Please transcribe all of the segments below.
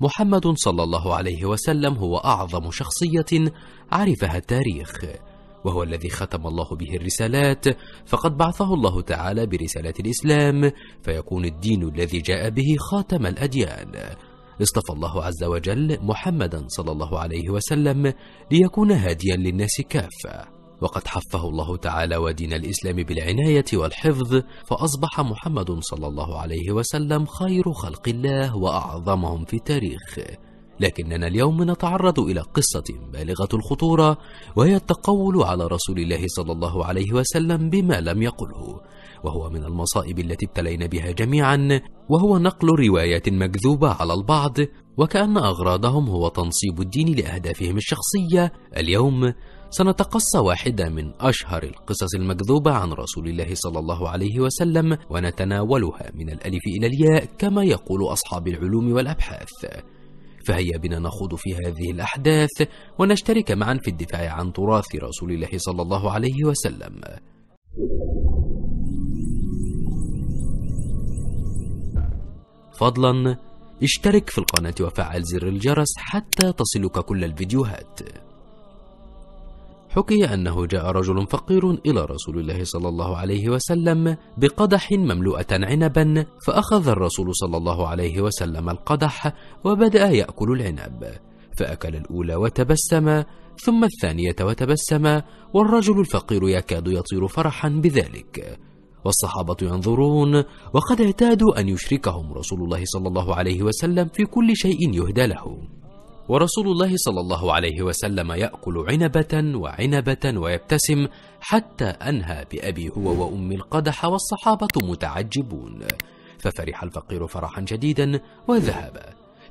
محمد صلى الله عليه وسلم هو أعظم شخصية عرفها التاريخ وهو الذي ختم الله به الرسالات فقد بعثه الله تعالى برسالة الإسلام فيكون الدين الذي جاء به خاتم الأديان اصطفى الله عز وجل محمدا صلى الله عليه وسلم ليكون هاديا للناس كافه وقد حفه الله تعالى ودين الإسلام بالعناية والحفظ فأصبح محمد صلى الله عليه وسلم خير خلق الله وأعظمهم في التاريخ لكننا اليوم نتعرض إلى قصة بالغة الخطورة وهي التقول على رسول الله صلى الله عليه وسلم بما لم يقله وهو من المصائب التي ابتلينا بها جميعا وهو نقل روايات مكذوبة على البعض وكأن أغراضهم هو تنصيب الدين لأهدافهم الشخصية اليوم سنتقص واحدة من أشهر القصص المكذوبة عن رسول الله صلى الله عليه وسلم ونتناولها من الألف إلى الياء كما يقول أصحاب العلوم والأبحاث فهيا بنا نخوض في هذه الأحداث ونشترك معا في الدفاع عن تراث رسول الله صلى الله عليه وسلم فضلا اشترك في القناة وفعل زر الجرس حتى تصلك كل الفيديوهات حكي أنه جاء رجل فقير إلى رسول الله صلى الله عليه وسلم بقدح مملوءة عنبا فأخذ الرسول صلى الله عليه وسلم القدح وبدأ يأكل العنب فأكل الأولى وتبسم ثم الثانية وتبسم والرجل الفقير يكاد يطير فرحا بذلك والصحابة ينظرون وقد اعتادوا أن يشركهم رسول الله صلى الله عليه وسلم في كل شيء يهدى له ورسول الله صلى الله عليه وسلم يأكل عنبة وعنبة ويبتسم حتى أنهى بأبي هو وأمي القدح والصحابة متعجبون ففرح الفقير فرحا شديدا وذهب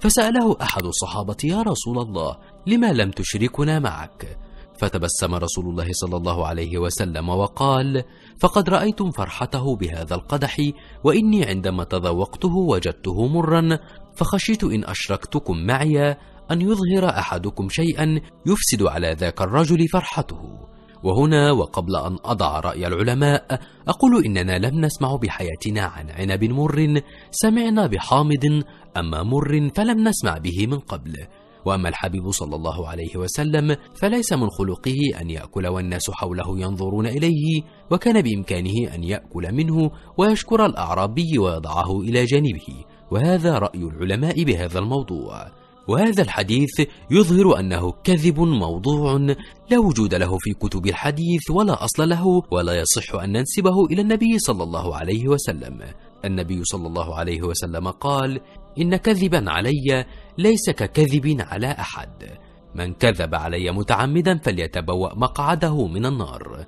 فسأله أحد الصحابة يا رسول الله لما لم تشركنا معك فتبسم رسول الله صلى الله عليه وسلم وقال فقد رأيتم فرحته بهذا القدح وإني عندما تذوقته وجدته مرا فخشيت إن أشركتكم معي أن يظهر أحدكم شيئا يفسد على ذاك الرجل فرحته وهنا وقبل أن أضع رأي العلماء أقول إننا لم نسمع بحياتنا عن عنب مر سمعنا بحامض أما مر فلم نسمع به من قبل وأما الحبيب صلى الله عليه وسلم فليس من خلقه أن يأكل والناس حوله ينظرون إليه وكان بإمكانه أن يأكل منه ويشكر الأعرابي ويضعه إلى جانبه وهذا رأي العلماء بهذا الموضوع وهذا الحديث يظهر أنه كذب موضوع لا وجود له في كتب الحديث ولا أصل له ولا يصح أن ننسبه إلى النبي صلى الله عليه وسلم النبي صلى الله عليه وسلم قال إن كذبا علي ليس ككذب على أحد من كذب علي متعمدا فليتبوأ مقعده من النار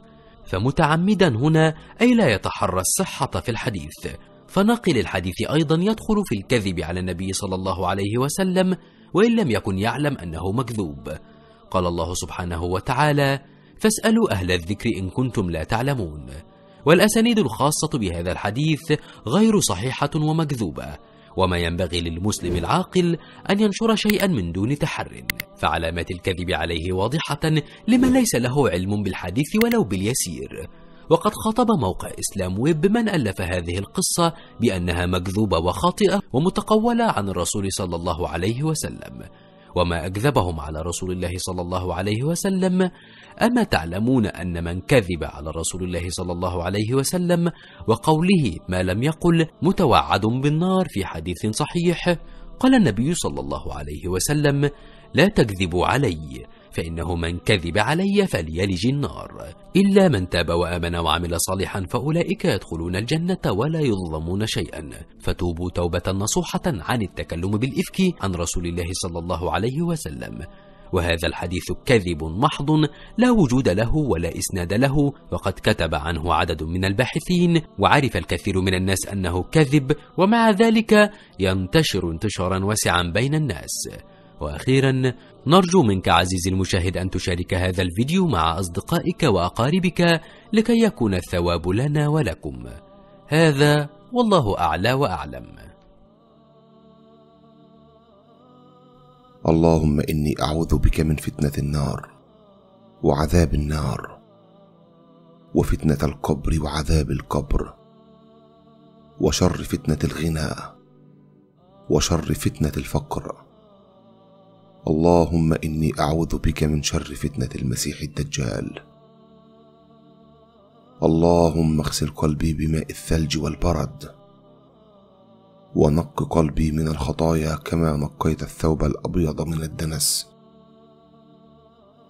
فمتعمدا هنا أي لا يتحرى الصحة في الحديث فناقل الحديث أيضا يدخل في الكذب على النبي صلى الله عليه وسلم وإن لم يكن يعلم أنه مكذوب قال الله سبحانه وتعالى فاسألوا أهل الذكر إن كنتم لا تعلمون والأسانيد الخاصة بهذا الحديث غير صحيحة ومكذوبة وما ينبغي للمسلم العاقل أن ينشر شيئا من دون تحر فعلامات الكذب عليه واضحة لمن ليس له علم بالحديث ولو باليسير وقد خاطب موقع إسلام ويب من ألف هذه القصة بأنها مكذوبة وخاطئة ومتقولة عن الرسول صلى الله عليه وسلم وما أكذبهم على رسول الله صلى الله عليه وسلم أما تعلمون أن من كذب على رسول الله صلى الله عليه وسلم وقوله ما لم يقل متوعد بالنار في حديث صحيح قال النبي صلى الله عليه وسلم لا تكذبوا علي فإنه من كذب علي فليلج النار إلا من تاب وآمن وعمل صالحا فأولئك يدخلون الجنة ولا يظلمون شيئا فتوبوا توبة نصوحة عن التكلم بالإفك عن رسول الله صلى الله عليه وسلم وهذا الحديث كذب محض لا وجود له ولا إسناد له وقد كتب عنه عدد من الباحثين وعرف الكثير من الناس أنه كذب ومع ذلك ينتشر انتشارا واسعا بين الناس وأخيرا نرجو منك عزيزي المشاهد أن تشارك هذا الفيديو مع أصدقائك وأقاربك لكي يكون الثواب لنا ولكم هذا والله أعلى وأعلم اللهم إني أعوذ بك من فتنة النار وعذاب النار وفتنة القبر وعذاب القبر وشر فتنة الغنى وشر فتنة الفقر اللهم اني اعوذ بك من شر فتنه المسيح الدجال اللهم اغسل قلبي بماء الثلج والبرد ونق قلبي من الخطايا كما نقيت الثوب الابيض من الدنس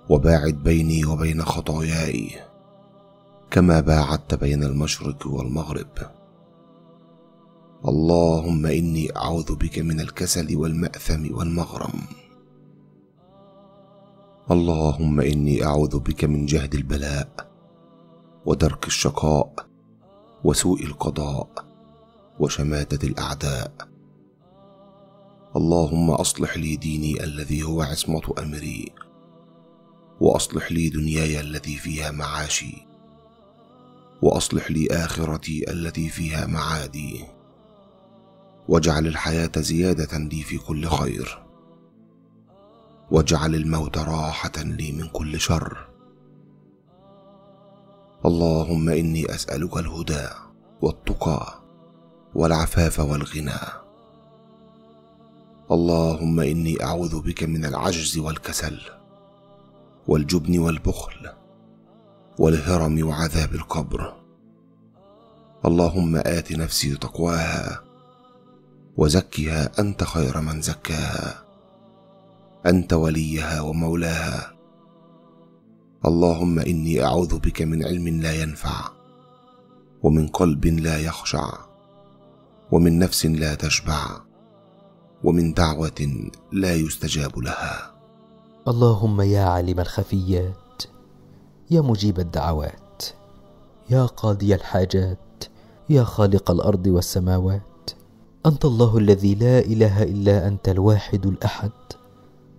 وباعد بيني وبين خطاياي كما باعدت بين المشرق والمغرب اللهم اني اعوذ بك من الكسل والماثم والمغرم اللهم اني اعوذ بك من جهد البلاء ودرك الشقاء وسوء القضاء وشماته الاعداء اللهم اصلح لي ديني الذي هو عصمه امري واصلح لي دنياي التي فيها معاشي واصلح لي اخرتي التي فيها معادي واجعل الحياه زياده لي في كل خير واجعل الموت راحه لي من كل شر اللهم اني اسالك الهدى والتقى والعفاف والغنى اللهم اني اعوذ بك من العجز والكسل والجبن والبخل والهرم وعذاب القبر اللهم ات نفسي تقواها وزكها انت خير من زكاها انت وليها ومولاها اللهم اني اعوذ بك من علم لا ينفع ومن قلب لا يخشع ومن نفس لا تشبع ومن دعوه لا يستجاب لها اللهم يا عالم الخفيات يا مجيب الدعوات يا قاضي الحاجات يا خالق الارض والسماوات انت الله الذي لا اله الا انت الواحد الاحد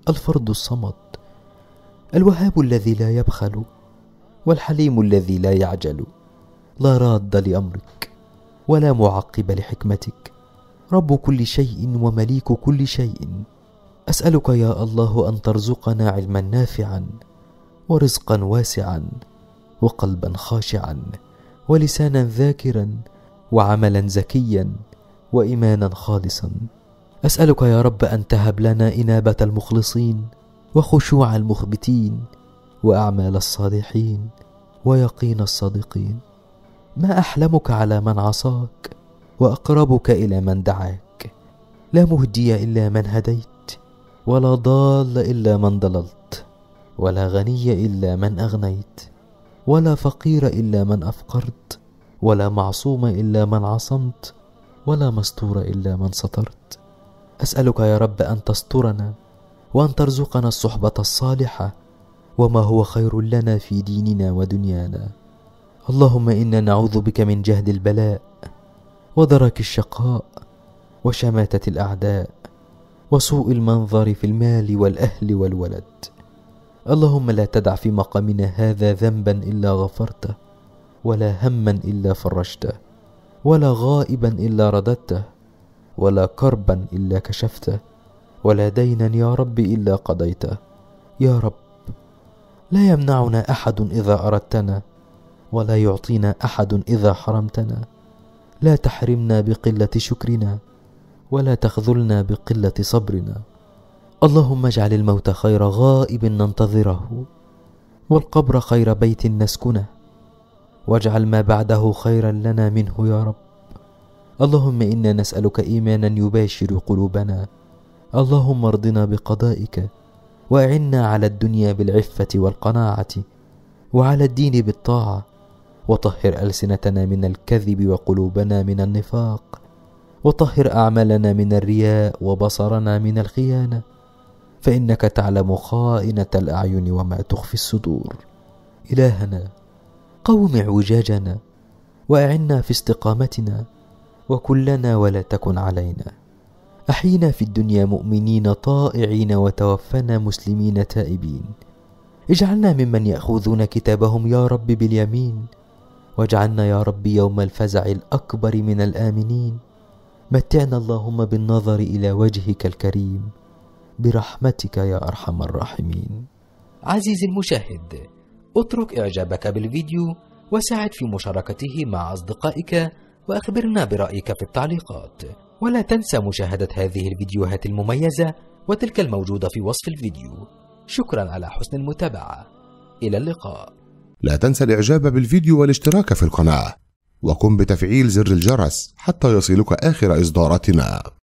الفرد الصمد الوهاب الذي لا يبخل والحليم الذي لا يعجل لا راد لامرك ولا معقب لحكمتك رب كل شيء ومليك كل شيء اسالك يا الله ان ترزقنا علما نافعا ورزقا واسعا وقلبا خاشعا ولسانا ذاكرا وعملا زكيا وايمانا خالصا اسالك يا رب ان تهب لنا انابه المخلصين وخشوع المخبتين واعمال الصالحين ويقين الصادقين ما احلمك على من عصاك واقربك الى من دعاك لا مهدي الا من هديت ولا ضال الا من ضللت ولا غني الا من اغنيت ولا فقير الا من افقرت ولا معصوم الا من عصمت ولا مستور الا من سترت اسالك يا رب ان تسترنا وان ترزقنا الصحبه الصالحه وما هو خير لنا في ديننا ودنيانا اللهم انا نعوذ بك من جهد البلاء ودرك الشقاء وشماته الاعداء وسوء المنظر في المال والاهل والولد اللهم لا تدع في مقامنا هذا ذنبا الا غفرته ولا هما الا فرجته ولا غائبا الا رددته ولا كربا إلا كشفته ولا دينا يا رب إلا قضيته يا رب لا يمنعنا أحد إذا أردتنا ولا يعطينا أحد إذا حرمتنا لا تحرمنا بقلة شكرنا ولا تخذلنا بقلة صبرنا اللهم اجعل الموت خير غائب ننتظره والقبر خير بيت نسكنه واجعل ما بعده خيرا لنا منه يا رب اللهم انا نسالك ايمانا يباشر قلوبنا اللهم ارضنا بقضائك واعنا على الدنيا بالعفه والقناعه وعلى الدين بالطاعه وطهر السنتنا من الكذب وقلوبنا من النفاق وطهر اعمالنا من الرياء وبصرنا من الخيانه فانك تعلم خائنه الاعين وما تخفي الصدور الهنا قوم اعوجاجنا واعنا في استقامتنا وكلنا ولا تكن علينا احينا في الدنيا مؤمنين طائعين وتوفنا مسلمين تائبين اجعلنا ممن ياخذون كتابهم يا رب باليمين واجعلنا يا رب يوم الفزع الاكبر من الامنين متعنا اللهم بالنظر الى وجهك الكريم برحمتك يا ارحم الراحمين عزيزي المشاهد اترك اعجابك بالفيديو وساعد في مشاركته مع اصدقائك وأخبرنا برأيك في التعليقات ولا تنسى مشاهدة هذه الفيديوهات المميزة وتلك الموجودة في وصف الفيديو شكرا على حسن المتابعة إلى اللقاء لا تنسى الإعجاب بالفيديو والاشتراك في القناة وقم بتفعيل زر الجرس حتى يصلك آخر إصداراتنا